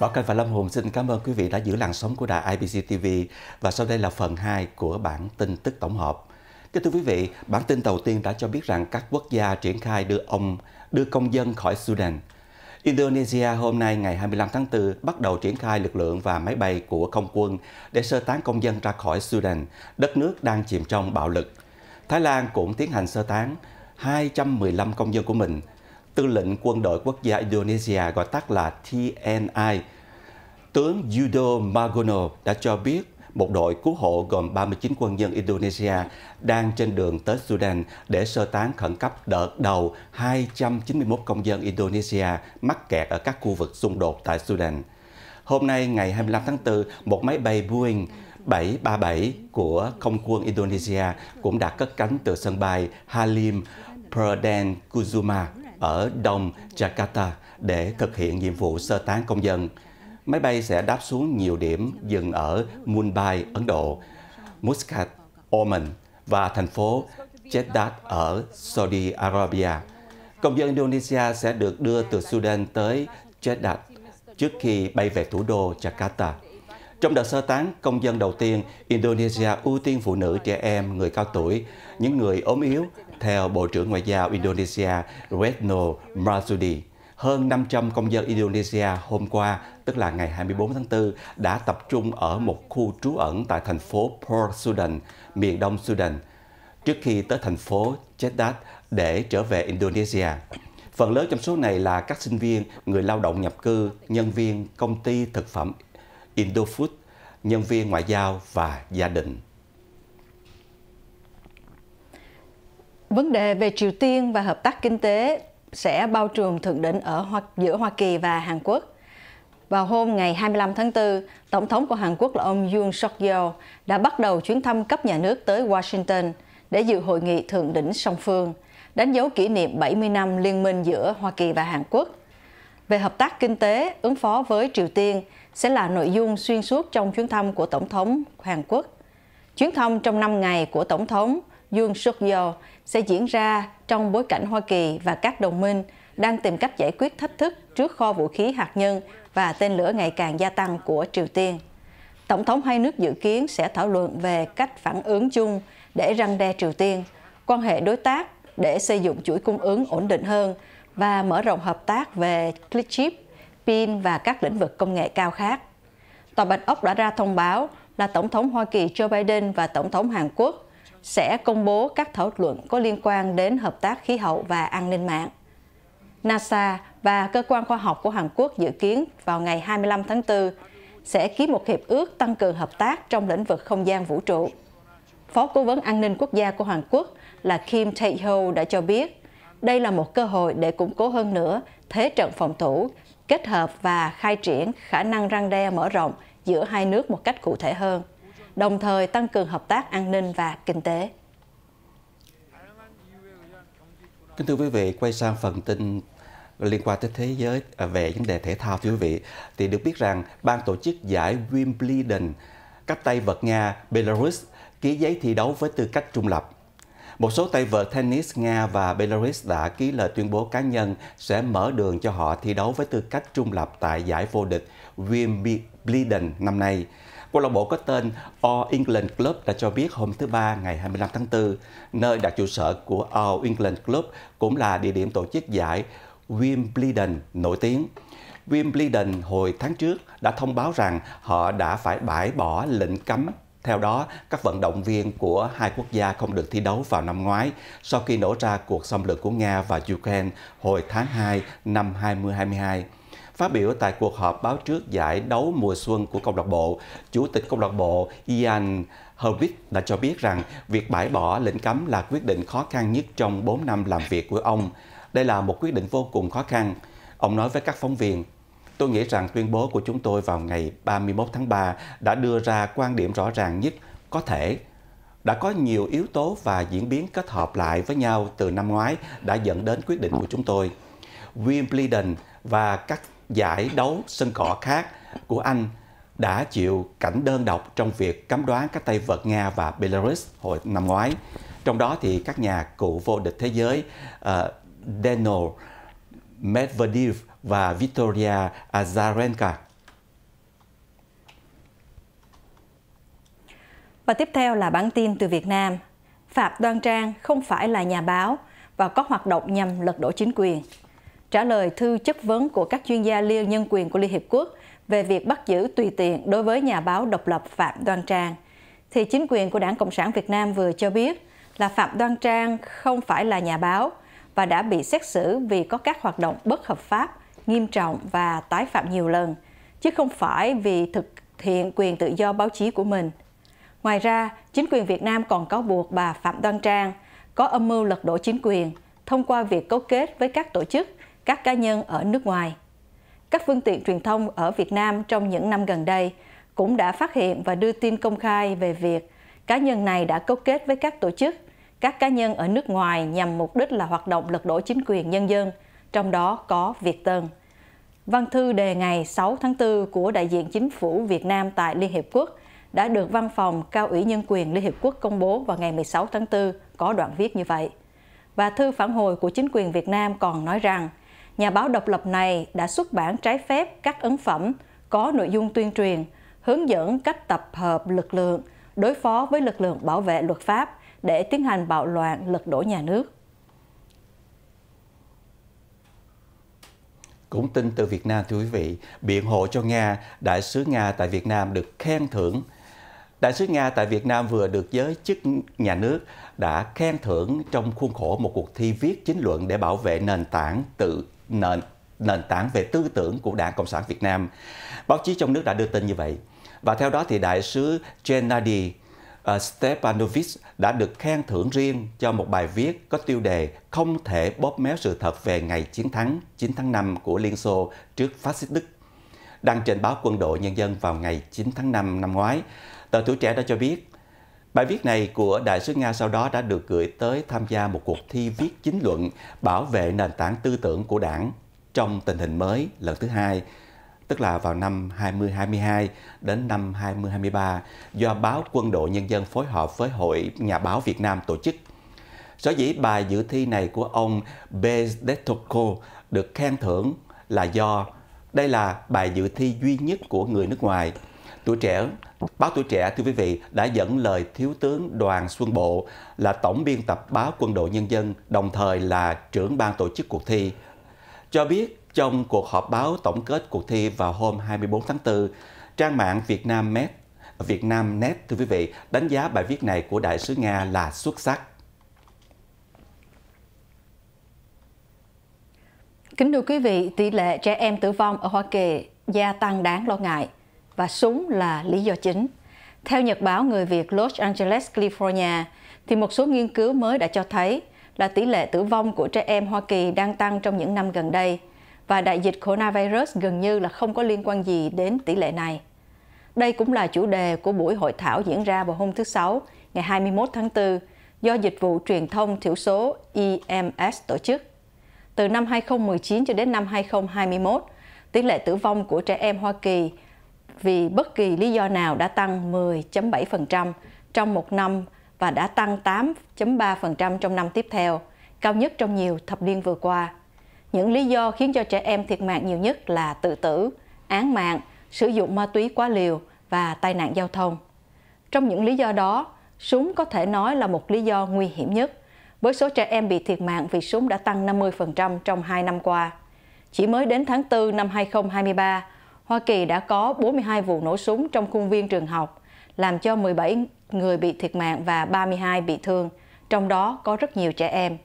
Bảo Canh và Lâm Hùng xin cảm ơn quý vị đã giữ làn sóng của đài IBC TV và sau đây là phần 2 của bản tin tức tổng hợp. Kính thưa quý vị, bản tin đầu tiên đã cho biết rằng các quốc gia triển khai đưa ông đưa công dân khỏi Sudan. Indonesia hôm nay ngày 25 tháng 4 bắt đầu triển khai lực lượng và máy bay của không quân để sơ tán công dân ra khỏi Sudan, đất nước đang chìm trong bạo lực. Thái Lan cũng tiến hành sơ tán 215 công dân của mình tư lệnh quân đội quốc gia Indonesia gọi tắt là TNI. Tướng Yudo Margono đã cho biết một đội cứu hộ gồm 39 quân nhân Indonesia đang trên đường tới Sudan để sơ tán khẩn cấp đợt đầu 291 công dân Indonesia mắc kẹt ở các khu vực xung đột tại Sudan. Hôm nay, ngày 25 tháng 4, một máy bay Boeing 737 của không quân Indonesia cũng đã cất cánh từ sân bay Halim Perdana Kusuma ở Đông Jakarta để thực hiện nhiệm vụ sơ tán công dân. Máy bay sẽ đáp xuống nhiều điểm dừng ở Mumbai, Ấn Độ, Muscat, Oman và thành phố Jeddah ở Saudi Arabia. Công dân Indonesia sẽ được đưa từ Sudan tới Jeddah trước khi bay về thủ đô Jakarta. Trong đợt sơ tán công dân đầu tiên, Indonesia ưu tiên phụ nữ, trẻ em, người cao tuổi, những người ốm yếu, theo Bộ trưởng Ngoại giao Indonesia Retno Marsudi. Hơn 500 công dân Indonesia hôm qua, tức là ngày 24 tháng 4, đã tập trung ở một khu trú ẩn tại thành phố Port Sudan, miền đông Sudan, trước khi tới thành phố Jeddah để trở về Indonesia. Phần lớn trong số này là các sinh viên, người lao động nhập cư, nhân viên công ty thực phẩm Indofood, nhân viên ngoại giao và gia đình. Vấn đề về Triều Tiên và hợp tác kinh tế sẽ bao trùm thượng đỉnh ở Hoa, giữa Hoa Kỳ và Hàn Quốc. Vào hôm ngày 25 tháng 4, Tổng thống của Hàn Quốc là ông Yoon suk yeol đã bắt đầu chuyến thăm cấp nhà nước tới Washington để dự hội nghị thượng đỉnh song phương, đánh dấu kỷ niệm 70 năm liên minh giữa Hoa Kỳ và Hàn Quốc về hợp tác kinh tế ứng phó với Triều Tiên sẽ là nội dung xuyên suốt trong chuyến thăm của Tổng thống Hàn Quốc. Chuyến thăm trong 5 ngày của Tổng thống Yoon suk yeol sẽ diễn ra trong bối cảnh Hoa Kỳ và các đồng minh đang tìm cách giải quyết thách thức trước kho vũ khí hạt nhân và tên lửa ngày càng gia tăng của Triều Tiên. Tổng thống hai nước dự kiến sẽ thảo luận về cách phản ứng chung để răng đe Triều Tiên, quan hệ đối tác để xây dựng chuỗi cung ứng ổn định hơn và mở rộng hợp tác về chip, pin và các lĩnh vực công nghệ cao khác. Tòa Bạch Ốc đã ra thông báo là Tổng thống Hoa Kỳ Joe Biden và Tổng thống Hàn Quốc sẽ công bố các thảo luận có liên quan đến hợp tác khí hậu và an ninh mạng. NASA và cơ quan khoa học của Hàn Quốc dự kiến vào ngày 25 tháng 4 sẽ ký một hiệp ước tăng cường hợp tác trong lĩnh vực không gian vũ trụ. Phó Cố vấn An ninh Quốc gia của Hàn Quốc là Kim Tae-ho đã cho biết đây là một cơ hội để củng cố hơn nữa thế trận phòng thủ, kết hợp và khai triển khả năng răng đe mở rộng giữa hai nước một cách cụ thể hơn, đồng thời tăng cường hợp tác an ninh và kinh tế. Kính thưa quý vị, quay sang phần tin liên quan tới thế giới à, về vấn đề thể thao thưa quý vị thì được biết rằng ban tổ chức giải Wimbledon các tay vợt Nga Belarus ký giấy thi đấu với tư cách trung lập một số tay vợt tennis Nga và Belarus đã ký lời tuyên bố cá nhân sẽ mở đường cho họ thi đấu với tư cách trung lập tại giải vô địch Wimbledon năm nay. Câu lạc bộ có tên All England Club đã cho biết hôm thứ Ba ngày 25 tháng 4, nơi đặt trụ sở của All England Club cũng là địa điểm tổ chức giải Wimbledon nổi tiếng. Wimbledon hồi tháng trước đã thông báo rằng họ đã phải bãi bỏ lệnh cấm theo đó, các vận động viên của hai quốc gia không được thi đấu vào năm ngoái sau khi nổ ra cuộc xâm lược của Nga và Ukraine hồi tháng 2 năm 2022. Phát biểu tại cuộc họp báo trước giải đấu mùa xuân của câu lạc bộ, Chủ tịch câu lạc bộ Ian Herwick đã cho biết rằng việc bãi bỏ lệnh cấm là quyết định khó khăn nhất trong 4 năm làm việc của ông. Đây là một quyết định vô cùng khó khăn. Ông nói với các phóng viên, Tôi nghĩ rằng tuyên bố của chúng tôi vào ngày 31 tháng 3 đã đưa ra quan điểm rõ ràng nhất có thể đã có nhiều yếu tố và diễn biến kết hợp lại với nhau từ năm ngoái đã dẫn đến quyết định của chúng tôi. Wimbledon và các giải đấu sân cỏ khác của Anh đã chịu cảnh đơn độc trong việc cấm đoán các tay vợt Nga và Belarus hồi năm ngoái. Trong đó thì các nhà cựu vô địch thế giới uh, Daniel Medvedev và Victoria Azarenka. Và tiếp theo là bản tin từ Việt Nam. Phạm Đoan Trang không phải là nhà báo và có hoạt động nhằm lật đổ chính quyền. Trả lời thư chất vấn của các chuyên gia liên nhân quyền của Liên Hiệp Quốc về việc bắt giữ tùy tiện đối với nhà báo độc lập Phạm Đoan Trang, thì chính quyền của Đảng Cộng sản Việt Nam vừa cho biết là Phạm Đoan Trang không phải là nhà báo – và đã bị xét xử vì có các hoạt động bất hợp pháp, nghiêm trọng và tái phạm nhiều lần, chứ không phải vì thực hiện quyền tự do báo chí của mình. Ngoài ra, chính quyền Việt Nam còn cáo buộc bà Phạm Đoan Trang có âm mưu lật đổ chính quyền thông qua việc cấu kết với các tổ chức, các cá nhân ở nước ngoài. Các phương tiện truyền thông ở Việt Nam trong những năm gần đây cũng đã phát hiện và đưa tin công khai về việc cá nhân này đã cấu kết với các tổ chức, các cá nhân ở nước ngoài nhằm mục đích là hoạt động lật đổ chính quyền nhân dân, trong đó có Việt Tân. Văn thư đề ngày 6 tháng 4 của đại diện chính phủ Việt Nam tại Liên Hiệp Quốc đã được Văn phòng Cao ủy Nhân quyền Liên Hiệp Quốc công bố vào ngày 16 tháng 4 có đoạn viết như vậy. Và thư phản hồi của chính quyền Việt Nam còn nói rằng, nhà báo độc lập này đã xuất bản trái phép các ấn phẩm có nội dung tuyên truyền, hướng dẫn cách tập hợp lực lượng, đối phó với lực lượng bảo vệ luật pháp để tiến hành bạo loạn lật đổ nhà nước. Cũng tin từ Việt Nam thưa quý vị, biện hộ cho Nga, đại sứ Nga tại Việt Nam được khen thưởng. Đại sứ Nga tại Việt Nam vừa được giới chức nhà nước đã khen thưởng trong khuôn khổ một cuộc thi viết chính luận để bảo vệ nền tảng tự nền nền tảng về tư tưởng của Đảng Cộng sản Việt Nam. Báo chí trong nước đã đưa tin như vậy. Và theo đó thì đại sứ Gennady uh, ờ, Stepanovich đã được khen thưởng riêng cho một bài viết có tiêu đề Không thể bóp méo sự thật về ngày chiến thắng 9 tháng 5 của Liên Xô trước phát xít Đức. Đăng trên báo Quân đội Nhân dân vào ngày 9 tháng 5 năm ngoái, tờ Tuổi Trẻ đã cho biết Bài viết này của Đại sứ Nga sau đó đã được gửi tới tham gia một cuộc thi viết chính luận bảo vệ nền tảng tư tưởng của đảng trong tình hình mới lần thứ hai tức là vào năm 2022 đến năm 2023 do báo Quân đội Nhân dân phối hợp với Hội Nhà báo Việt Nam tổ chức. Sở dĩ bài dự thi này của ông Bezdetoko được khen thưởng là do đây là bài dự thi duy nhất của người nước ngoài. Tuổi trẻ, báo tuổi trẻ thưa quý vị đã dẫn lời Thiếu tướng Đoàn Xuân Bộ là tổng biên tập báo Quân đội Nhân dân, đồng thời là trưởng ban tổ chức cuộc thi cho biết trong cuộc họp báo tổng kết cuộc thi vào hôm 24 tháng 4, trang mạng Việt Nam Net, Việt Nam Net thưa quý vị, đánh giá bài viết này của đại sứ Nga là xuất sắc. Kính thưa quý vị, tỷ lệ trẻ em tử vong ở Hoa Kỳ gia tăng đáng lo ngại và súng là lý do chính. Theo nhật báo người Việt Los Angeles, California, thì một số nghiên cứu mới đã cho thấy là tỷ lệ tử vong của trẻ em Hoa Kỳ đang tăng trong những năm gần đây và đại dịch coronavirus gần như là không có liên quan gì đến tỷ lệ này. Đây cũng là chủ đề của buổi hội thảo diễn ra vào hôm thứ Sáu, ngày 21 tháng 4, do Dịch vụ Truyền thông Thiểu số EMS tổ chức. Từ năm 2019 cho đến năm 2021, tỷ lệ tử vong của trẻ em Hoa Kỳ vì bất kỳ lý do nào đã tăng 10.7% trong một năm và đã tăng 8.3% trong năm tiếp theo, cao nhất trong nhiều thập niên vừa qua. Những lý do khiến cho trẻ em thiệt mạng nhiều nhất là tự tử, án mạng, sử dụng ma túy quá liều và tai nạn giao thông. Trong những lý do đó, súng có thể nói là một lý do nguy hiểm nhất, với số trẻ em bị thiệt mạng vì súng đã tăng 50% trong 2 năm qua. Chỉ mới đến tháng 4 năm 2023, Hoa Kỳ đã có 42 vụ nổ súng trong khuôn viên trường học, làm cho 17 người bị thiệt mạng và 32 bị thương, trong đó có rất nhiều trẻ em.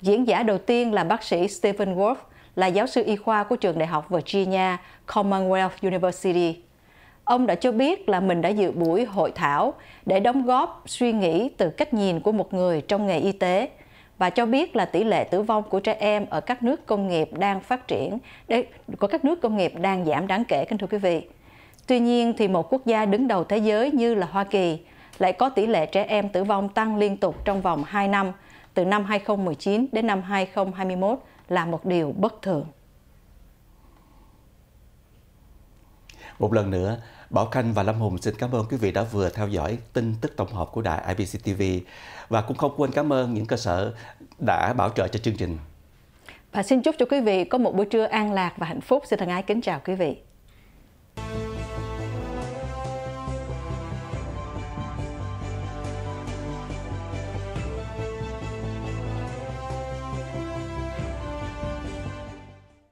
Diễn giả đầu tiên là bác sĩ Stephen Wolf, là giáo sư y khoa của trường đại học Virginia Commonwealth University. Ông đã cho biết là mình đã dự buổi hội thảo để đóng góp suy nghĩ từ cách nhìn của một người trong nghề y tế và cho biết là tỷ lệ tử vong của trẻ em ở các nước công nghiệp đang phát triển của các nước công nghiệp đang giảm đáng kể kính thưa quý vị. Tuy nhiên thì một quốc gia đứng đầu thế giới như là Hoa Kỳ lại có tỷ lệ trẻ em tử vong tăng liên tục trong vòng 2 năm, từ năm 2019 đến năm 2021 là một điều bất thường. Một lần nữa, Bảo Khanh và Lâm Hùng xin cảm ơn quý vị đã vừa theo dõi tin tức tổng hợp của đài IBC TV và cũng không quên cảm ơn những cơ sở đã bảo trợ cho chương trình. Và xin chúc cho quý vị có một buổi trưa an lạc và hạnh phúc. Xin thân ái kính chào quý vị.